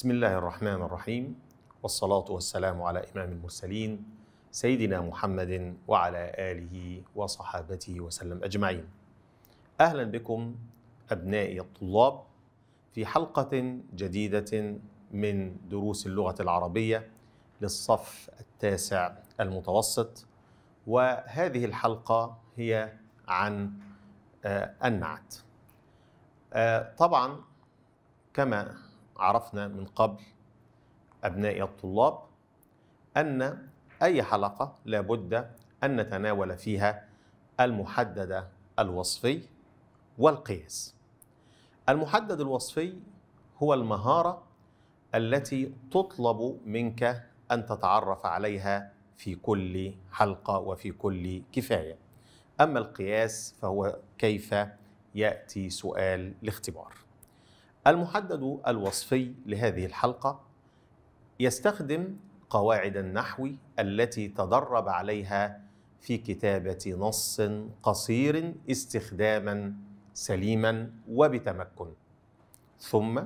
بسم الله الرحمن الرحيم والصلاة والسلام على إمام المرسلين سيدنا محمد وعلى آله وصحابته وسلم أجمعين. أهلا بكم أبنائي الطلاب في حلقة جديدة من دروس اللغة العربية للصف التاسع المتوسط وهذه الحلقة هي عن آه، النعت. آه، طبعا كما عرفنا من قبل أبنائي الطلاب أن أي حلقة لابد أن نتناول فيها المحدد الوصفي والقياس المحدد الوصفي هو المهارة التي تطلب منك أن تتعرف عليها في كل حلقة وفي كل كفاية أما القياس فهو كيف يأتي سؤال الاختبار المحدد الوصفي لهذه الحلقة يستخدم قواعد النحو التي تدرب عليها في كتابة نص قصير استخداما سليما وبتمكن ثم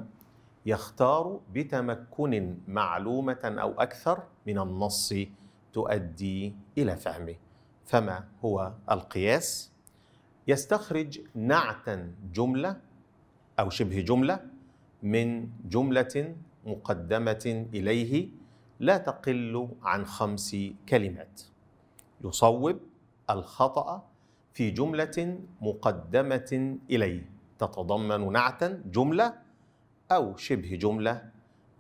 يختار بتمكن معلومة أو أكثر من النص تؤدي إلى فهمه فما هو القياس؟ يستخرج نعتا جملة أو شبه جملة من جملة مقدمة إليه لا تقل عن خمس كلمات يصوب الخطأ في جملة مقدمة إليه تتضمن نعتا جملة أو شبه جملة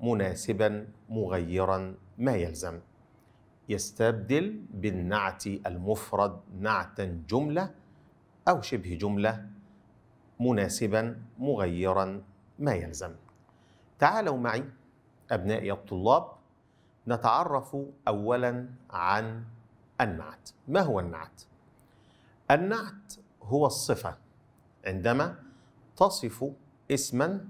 مناسبا مغيرا ما يلزم يستبدل بالنعت المفرد نعتا جملة أو شبه جملة مناسبا مغيرا ما يلزم تعالوا معي أبنائي الطلاب نتعرف أولا عن النعت ما هو النعت؟ النعت هو الصفة عندما تصف اسما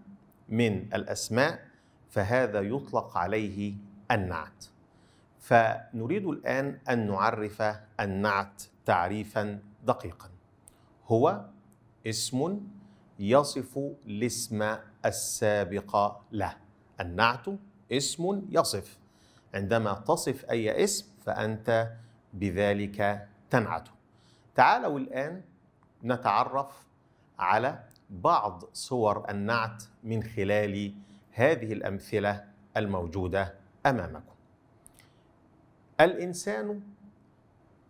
من الأسماء فهذا يطلق عليه النعت فنريد الآن أن نعرف النعت تعريفا دقيقا هو اسم يصف الاسم السابق له النعت اسم يصف عندما تصف أي اسم فأنت بذلك تنعت تعالوا الآن نتعرف على بعض صور النعت من خلال هذه الأمثلة الموجودة أمامكم الإنسان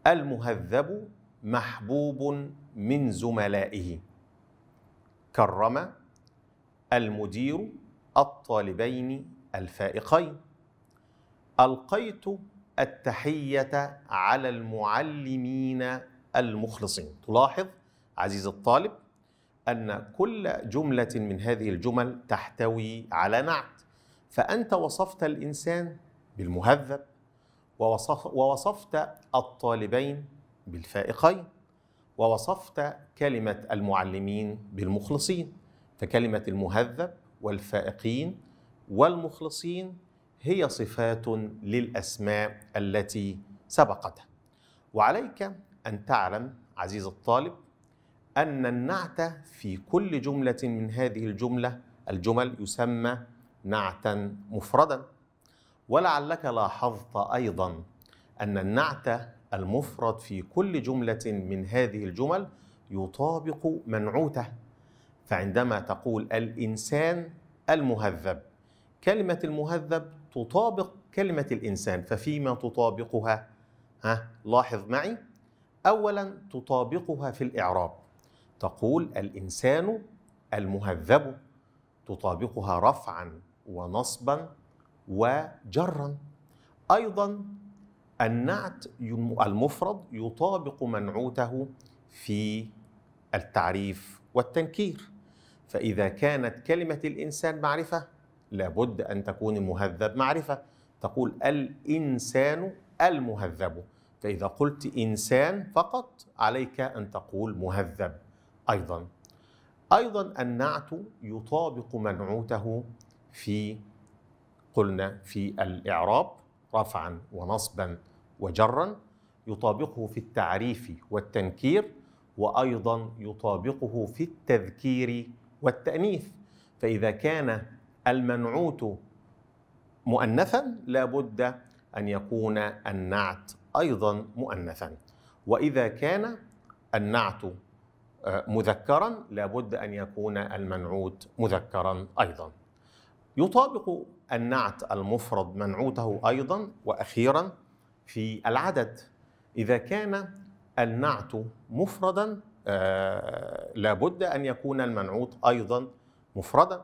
المهذب محبوب من زملائه كرم المدير الطالبين الفائقين القيت التحيه على المعلمين المخلصين تلاحظ عزيزي الطالب ان كل جمله من هذه الجمل تحتوي على نعت فانت وصفت الانسان بالمهذب ووصف ووصفت الطالبين بالفائقين ووصفت كلمة المعلمين بالمخلصين فكلمة المهذب والفائقين والمخلصين هي صفات للأسماء التي سبقتها وعليك أن تعلم عزيز الطالب أن النعت في كل جملة من هذه الجملة الجمل يسمى نعتا مفردا ولعلك لاحظت أيضا أن النعت المفرد في كل جملة من هذه الجمل يطابق منعوته فعندما تقول الإنسان المهذب كلمة المهذب تطابق كلمة الإنسان ففيما تطابقها؟ ها لاحظ معي أولا تطابقها في الإعراب تقول الإنسان المهذب تطابقها رفعا ونصبا وجرا أيضا النعت المفرد يطابق منعوته في التعريف والتنكير فإذا كانت كلمة الإنسان معرفة لابد أن تكون المهذب معرفة تقول الإنسان المهذب فإذا قلت إنسان فقط عليك أن تقول مهذب أيضا أيضا النعت يطابق منعوته في قلنا في الإعراب رفعا ونصبا وجرا يطابقه في التعريف والتنكير وايضا يطابقه في التذكير والتانيث فاذا كان المنعوت مؤنثا لابد ان يكون النعت ايضا مؤنثا واذا كان النعت آه، مذكرا لابد ان يكون المنعوت مذكرا ايضا يطابق النعت المفرد منعوته أيضا وأخيرا في العدد إذا كان النعت مفردا آه، لابد أن يكون المنعوت أيضا مفردا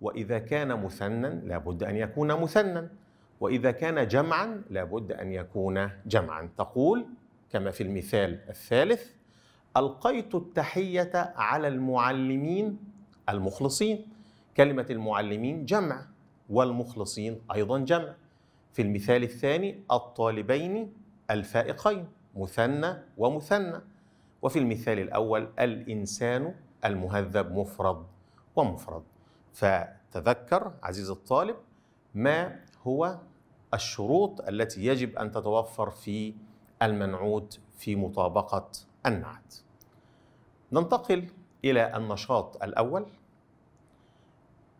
وإذا كان مثنى لابد أن يكون مثنى وإذا كان جمعا لابد أن يكون جمعا تقول كما في المثال الثالث ألقيت التحية على المعلمين المخلصين كلمة المعلمين جمع والمخلصين أيضا جمع في المثال الثاني الطالبين الفائقين مثنى ومثنى وفي المثال الأول الإنسان المهذب مفرد ومفرد فتذكر عزيز الطالب ما هو الشروط التي يجب أن تتوفر في المنعوت في مطابقة النعت ننتقل إلى النشاط الأول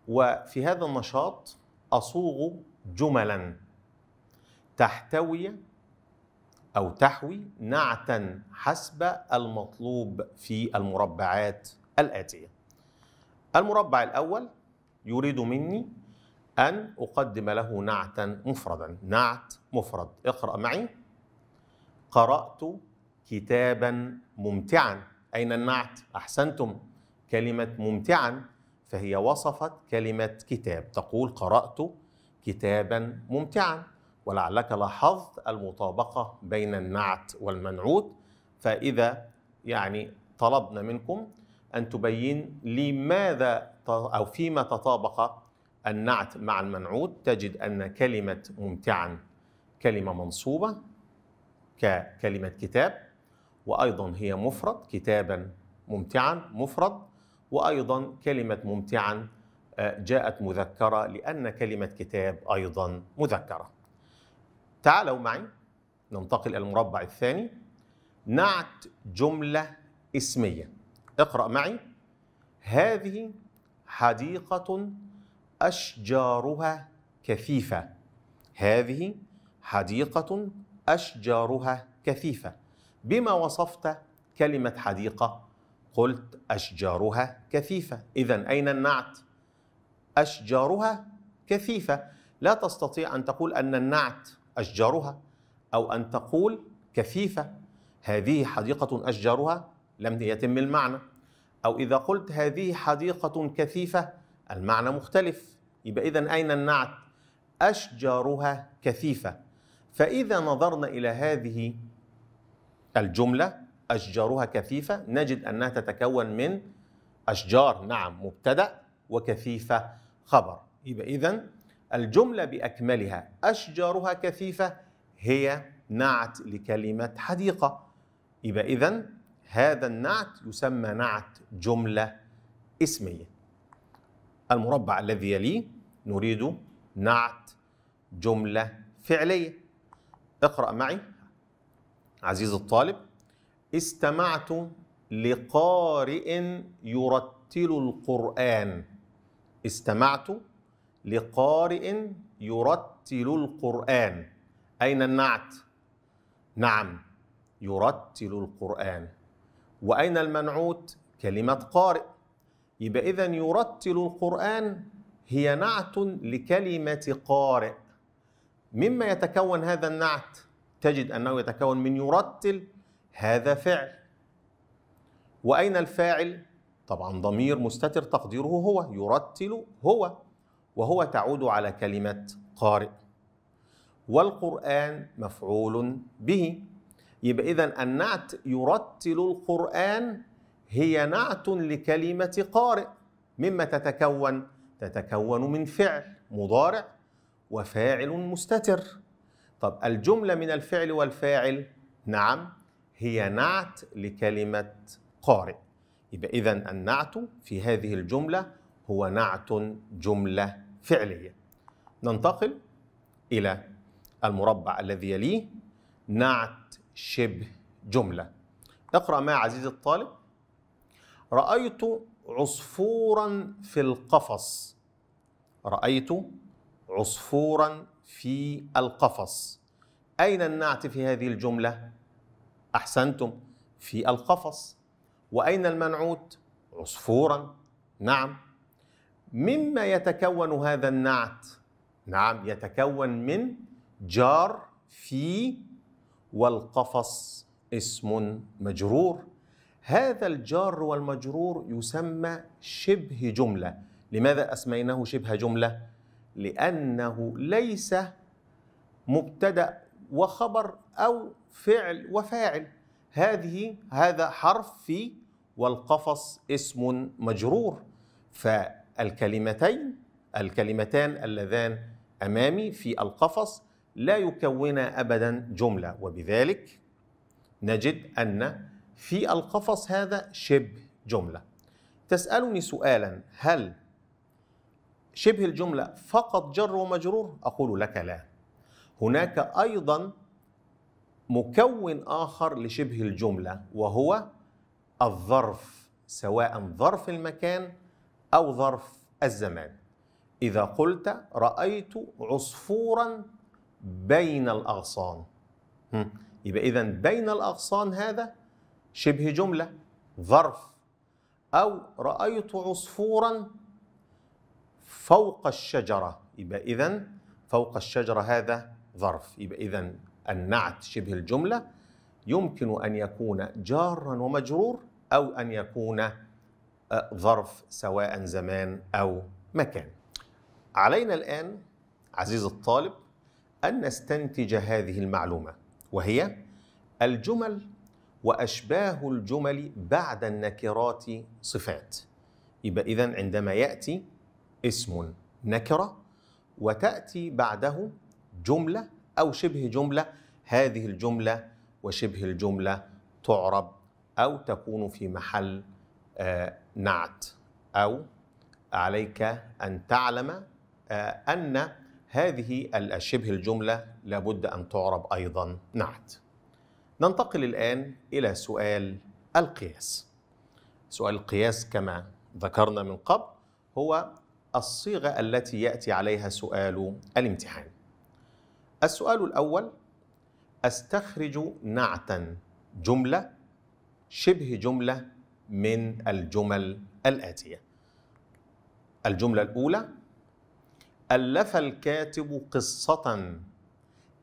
وفي هذا النشاط أصوغ جملا تحتوي أو تحوي نعتا حسب المطلوب في المربعات الآتية المربع الأول يريد مني أن أقدم له نعتا مفردا نعت مفرد اقرأ معي قرأت كتابا ممتعا أين النعت؟ أحسنتم كلمة ممتعا فهي وصفت كلمة كتاب تقول قرأت كتابا ممتعا ولعلك لاحظت المطابقة بين النعت والمنعوت فإذا يعني طلبنا منكم أن تبين لماذا أو فيما تطابق النعت مع المنعوت تجد أن كلمة ممتعا كلمة منصوبة ككلمة كتاب وأيضا هي مفرد كتابا ممتعا مفرد وأيضا كلمة ممتعا آه، جاءت مذكرة لأن كلمة كتاب أيضا مذكرة تعالوا معي ننتقل إلى المربع الثاني نعت جملة اسمية اقرأ معي هذه حديقة أشجارها كثيفة هذه حديقة أشجارها كثيفة بما وصفت كلمة حديقة قلت أشجارها كثيفة إذا أين النعت؟ أشجارها كثيفة لا تستطيع أن تقول أن النعت أشجارها أو أن تقول كثيفة هذه حديقة أشجارها لم يتم المعنى أو إذا قلت هذه حديقة كثيفة المعنى مختلف يبقى إذا أين النعت؟ أشجارها كثيفة فإذا نظرنا إلى هذه الجملة أشجارها كثيفة نجد أنها تتكون من أشجار نعم مبتدأ وكثيفة خبر يبقى إذا الجملة بأكملها أشجارها كثيفة هي نعت لكلمة حديقة يبقى إذا هذا النعت يسمى نعت جملة اسمية المربع الذي يليه نريد نعت جملة فعلية اقرأ معي عزيز الطالب استمعت لقارئ يرتل القرآن استمعت لقارئ يرتل القرآن أين النعت؟ نعم يرتل القرآن وأين المنعوت؟ كلمة قارئ يبقى إذا يرتل القرآن هي نعت لكلمة قارئ مما يتكون هذا النعت؟ تجد أنه يتكون من يرتل هذا فعل وأين الفاعل؟ طبعا ضمير مستتر تقديره هو يرتل هو وهو تعود على كلمة قارئ والقرآن مفعول به يبقى إذا النعت يرتل القرآن هي نعت لكلمة قارئ مما تتكون تتكون من فعل مضارع وفاعل مستتر طب الجملة من الفعل والفاعل نعم هي نعم. نعت لكلمة قارئ يبقى إذا النعت في هذه الجملة هو نعت جملة فعلية ننتقل إلى المربع الذي يليه نعت شبه جملة اقرأ ما عزيزي الطالب رأيت عصفورا في القفص رأيت عصفورا في القفص أين النعت في هذه الجملة؟ أحسنتم في القفص وأين المنعوت عصفورا نعم مما يتكون هذا النعت نعم يتكون من جار في والقفص اسم مجرور هذا الجار والمجرور يسمى شبه جملة لماذا أسميناه شبه جملة؟ لأنه ليس مبتدأ وخبر أو فعل وفاعل هذه هذا حرف في والقفص اسم مجرور فالكلمتين الكلمتان اللذان أمامي في القفص لا يكون أبدا جملة وبذلك نجد أن في القفص هذا شبه جملة تسألني سؤالا هل شبه الجملة فقط جر ومجرور أقول لك لا هناك أيضا مكون آخر لشبه الجملة وهو الظرف سواء ظرف المكان أو ظرف الزمان إذا قلت رأيت عصفورا بين الأغصان يبقى إذا بين الأغصان هذا شبه جملة ظرف أو رأيت عصفورا فوق الشجرة يبقى إذا فوق الشجرة هذا ظرف يبقى إذا النعت شبه الجملة يمكن أن يكون جارا ومجرور أو أن يكون آه، ظرف سواء زمان أو مكان علينا الآن عزيز الطالب أن نستنتج هذه المعلومة وهي الجمل وأشباه الجمل بعد النكرات صفات يبقى إذا عندما يأتي اسم نكرة وتأتي بعده جملة أو شبه جملة هذه الجملة وشبه الجملة تعرب أو تكون في محل آه، نعت أو عليك أن تعلم آه، أن هذه شبه الجملة لابد أن تعرب أيضا نعت ننتقل الآن إلى سؤال القياس سؤال القياس كما ذكرنا من قبل هو الصيغة التي يأتي عليها سؤال الامتحان السؤال الأول أستخرج نعتا جملة شبه جملة من الجمل الآتية الجملة الأولى ألف الكاتب قصة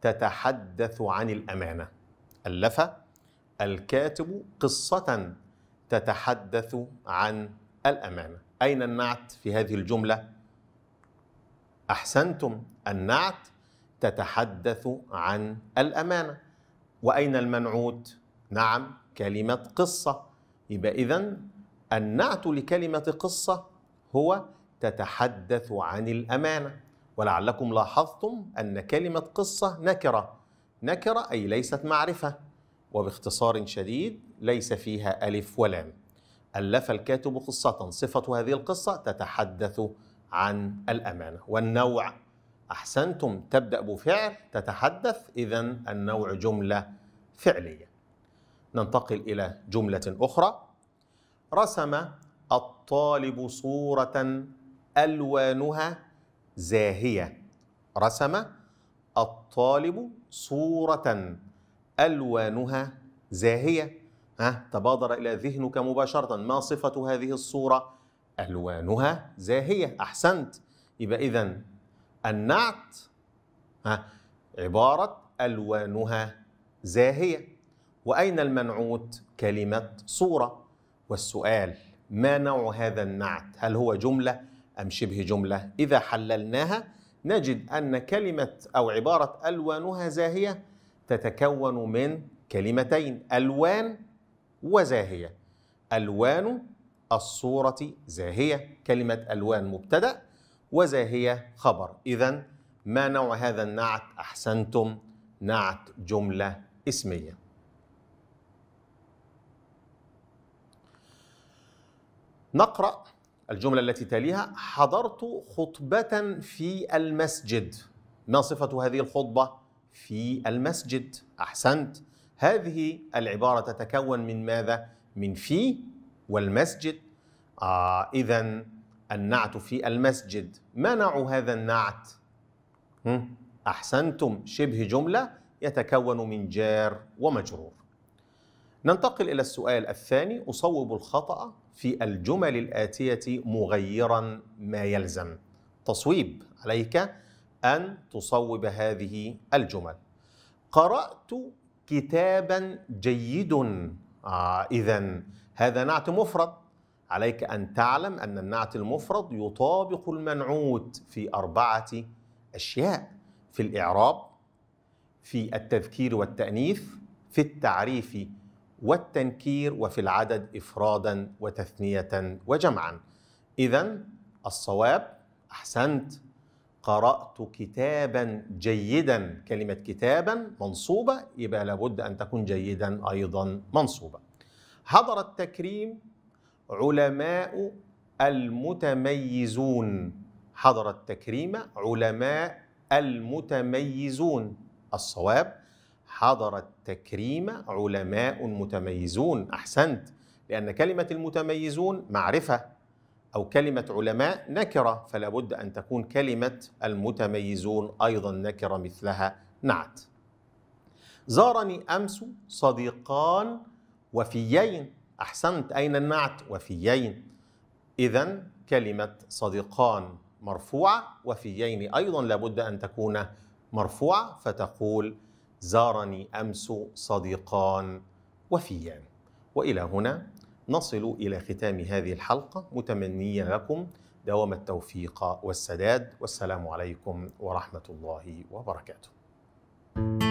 تتحدث عن الأمانة ألف الكاتب قصة تتحدث عن الأمانة أين النعت في هذه الجملة؟ أحسنتم النعت تتحدث عن الامانه واين المنعوت نعم كلمه قصه يبقى اذا النعت لكلمه قصه هو تتحدث عن الامانه ولعلكم لاحظتم ان كلمه قصه نكره نكره اي ليست معرفه وباختصار شديد ليس فيها الف ولام الف الكاتب قصه صفه هذه القصه تتحدث عن الامانه والنوع أحسنتم تبدأ بفعل تتحدث إذا النوع جملة فعلية ننتقل إلى جملة أخرى رسم الطالب صورة ألوانها زاهية رسم الطالب صورة ألوانها زاهية ها تبادر إلى ذهنك مباشرة ما صفة هذه الصورة ألوانها زاهية أحسنت يبقى إذا النعت عبارة ألوانها زاهية وأين المنعوت كلمة صورة والسؤال ما نوع هذا النعت هل هو جملة أم شبه جملة إذا حللناها نجد أن كلمة أو عبارة ألوانها زاهية تتكون من كلمتين ألوان وزاهية ألوان الصورة زاهية كلمة ألوان مبتدأ وزاهية خبر إذا ما نوع هذا النعت أحسنتم نعت جملة اسمية نقرأ الجملة التي تليها حضرت خطبة في المسجد ما صفة هذه الخطبة؟ في المسجد أحسنت هذه العبارة تتكون من ماذا؟ من في والمسجد آه إذا النعت في المسجد منعوا هذا النعت أحسنتم شبه جملة يتكون من جار ومجرور ننتقل إلى السؤال الثاني أصوب الخطأ في الجمل الآتية مغيرا ما يلزم تصويب عليك أن تصوب هذه الجمل قرأت كتابا جيد آه إذا هذا نعت مفرد عليك أن تعلم أن النعت المفرد يطابق المنعوت في أربعة أشياء في الإعراب في التذكير والتأنيث في التعريف والتنكير وفي العدد إفرادا وتثنية وجمعا إذا الصواب أحسنت قرأت كتابا جيدا كلمة كتابا منصوبة يبقى لابد أن تكون جيدا أيضا منصوبة حضر التكريم علماء المتميزون حضر التكريم علماء المتميزون الصواب حضر التكريم علماء متميزون أحسنت لأن كلمة المتميزون معرفة أو كلمة علماء نكرة فلا بد أن تكون كلمة المتميزون أيضا نكرة مثلها نعت زارني أمس صديقان وفيين أحسنت أين النعت وفيين إذا كلمة صديقان مرفوعة وفيين أيضا لابد أن تكون مرفوعة فتقول زارني أمس صديقان وفيان وإلى هنا نصل إلى ختام هذه الحلقة متمنيا لكم دوام التوفيق والسداد والسلام عليكم ورحمة الله وبركاته.